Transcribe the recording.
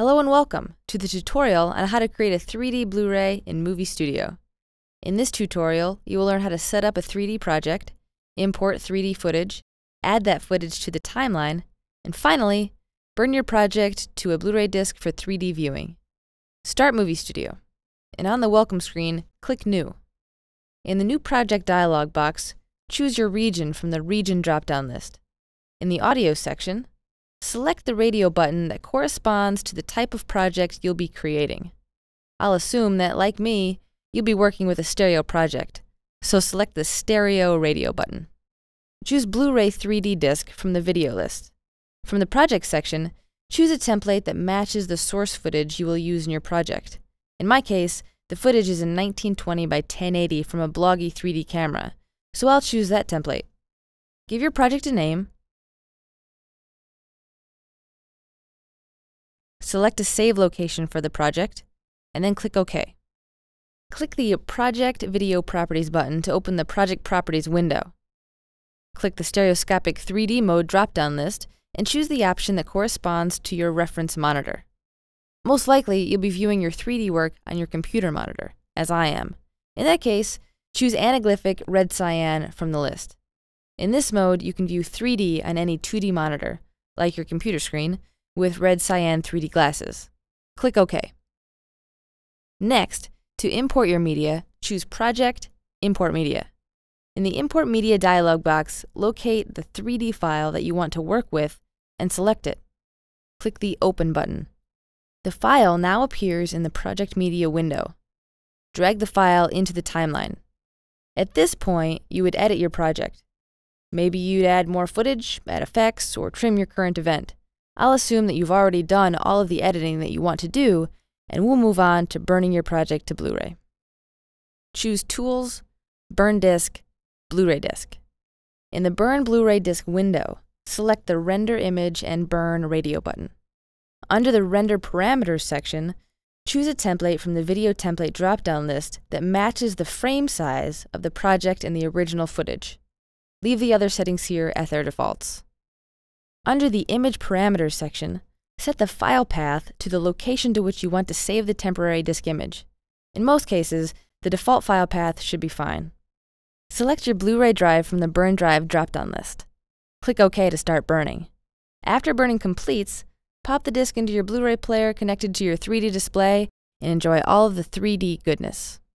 Hello and welcome to the tutorial on how to create a 3D Blu-ray in Movie Studio. In this tutorial, you will learn how to set up a 3D project, import 3D footage, add that footage to the timeline, and finally, burn your project to a Blu-ray disc for 3D viewing. Start Movie Studio, and on the welcome screen, click New. In the New Project dialog box, choose your region from the Region drop-down list. In the Audio section, select the radio button that corresponds to the type of project you'll be creating. I'll assume that, like me, you'll be working with a stereo project, so select the Stereo radio button. Choose Blu-ray 3D disc from the video list. From the Project section, choose a template that matches the source footage you will use in your project. In my case, the footage is in 1920 by 1080 from a Bloggy 3D camera, so I'll choose that template. Give your project a name, Select a save location for the project, and then click OK. Click the Project Video Properties button to open the Project Properties window. Click the Stereoscopic 3D Mode drop-down list and choose the option that corresponds to your reference monitor. Most likely, you'll be viewing your 3D work on your computer monitor, as I am. In that case, choose Anaglyphic Red Cyan from the list. In this mode, you can view 3D on any 2D monitor, like your computer screen, with red cyan 3D glasses. Click OK. Next, to import your media, choose Project, Import Media. In the Import Media dialog box, locate the 3D file that you want to work with and select it. Click the Open button. The file now appears in the Project Media window. Drag the file into the timeline. At this point, you would edit your project. Maybe you'd add more footage, add effects, or trim your current event. I'll assume that you've already done all of the editing that you want to do, and we'll move on to burning your project to Blu-ray. Choose Tools, Burn Disk, Blu-ray Disk. In the Burn Blu-ray Disk window, select the Render Image and Burn radio button. Under the Render Parameters section, choose a template from the Video Template drop-down list that matches the frame size of the project and the original footage. Leave the other settings here at their defaults. Under the Image Parameters section, set the file path to the location to which you want to save the temporary disk image. In most cases, the default file path should be fine. Select your Blu-ray drive from the Burn Drive drop-down list. Click OK to start burning. After burning completes, pop the disc into your Blu-ray player connected to your 3D display and enjoy all of the 3D goodness.